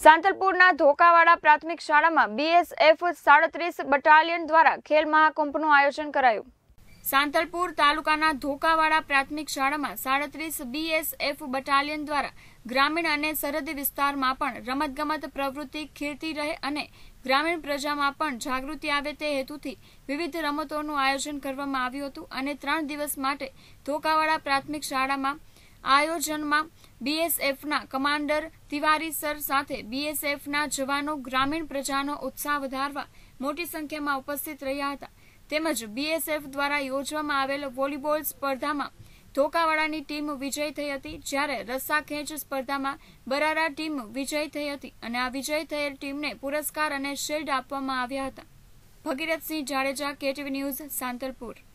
સાંતલપુરના ધોકાવાડા પ્રાથમિક શાળામાં બીએસએફ સાડત્રીસ બટાલિયન દ્વારા ખેલ મહાકુંભનું આયોજન કરાયું સાંતલપુર તાલુકાના ધોકાવાડા પ્રાથમિક શાળામાં સાડત્રીસ બીએસએફ બટાલિયન દ્વારા ગ્રામીણ અને સરહદી વિસ્તારમાં પણ રમતગમત પ્રવૃત્તિ ખીલતી રહે અને ગ્રામીણ પ્રજામાં પણ જાગૃતિ આવે તે હેતુથી વિવિધ રમતોનું આયોજન કરવામાં આવ્યું હતું અને ત્રણ દિવસ માટે ધોકાવાડા પ્રાથમિક શાળામાં આયોજનમાં બીએસએફના કમાન્ડર તિવારી સર સાથે બીએસએફના જવાનો ગ્રામીણ પ્રજાનો ઉત્સાહ વધારવા મોટી સંખ્યામાં ઉપસ્થિત રહ્યા હતા તેમજ બીએસએફ દ્વારા યોજવામાં આવેલ વોલીબોલ સ્પર્ધામાં ધોકાવાળાની ટીમ વિજય થઈ હતી જ્યારે રસ્સા ખેંચ સ્પર્ધામાં બરારા ટીમ વિજય થઈ હતી અને આ વિજય થયેલ ટીમને પુરસ્કાર અને શિલ્ડ આપવામાં આવ્યા હતા ભગીરથસિંહ જાડેજા કેટીવી ન્યૂઝ સાંતલપુર